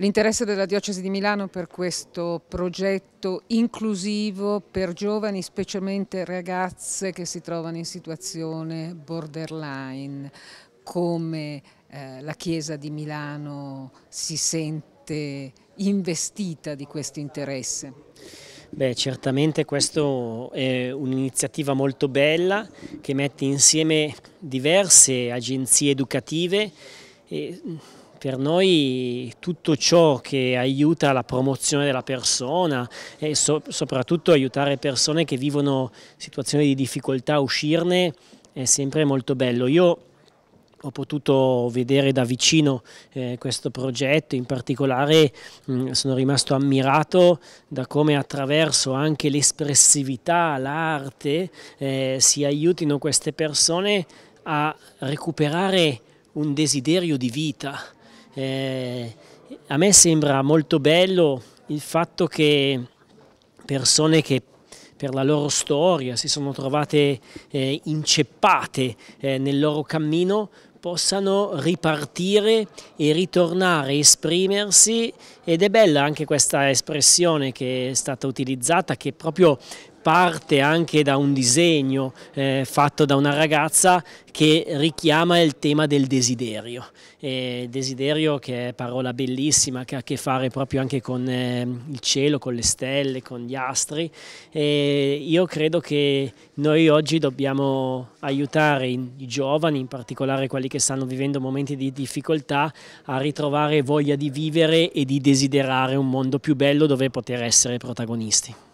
L'interesse della Diocesi di Milano per questo progetto inclusivo per giovani, specialmente ragazze che si trovano in situazione borderline, come eh, la Chiesa di Milano si sente investita di questo interesse? Beh, certamente questa è un'iniziativa molto bella che mette insieme diverse agenzie educative e per noi tutto ciò che aiuta la promozione della persona e so soprattutto aiutare persone che vivono situazioni di difficoltà a uscirne è sempre molto bello. Io ho potuto vedere da vicino eh, questo progetto, in particolare mh, mm, sono rimasto ammirato da come attraverso anche l'espressività, l'arte, eh, si aiutino queste persone a recuperare un desiderio di vita, eh, a me sembra molto bello il fatto che persone che per la loro storia si sono trovate eh, inceppate eh, nel loro cammino possano ripartire e ritornare, esprimersi ed è bella anche questa espressione che è stata utilizzata che proprio parte anche da un disegno eh, fatto da una ragazza che richiama il tema del desiderio, e desiderio che è parola bellissima che ha a che fare proprio anche con eh, il cielo, con le stelle, con gli astri e io credo che noi oggi dobbiamo aiutare i giovani, in particolare quelli che stanno vivendo momenti di difficoltà, a ritrovare voglia di vivere e di desiderare un mondo più bello dove poter essere protagonisti.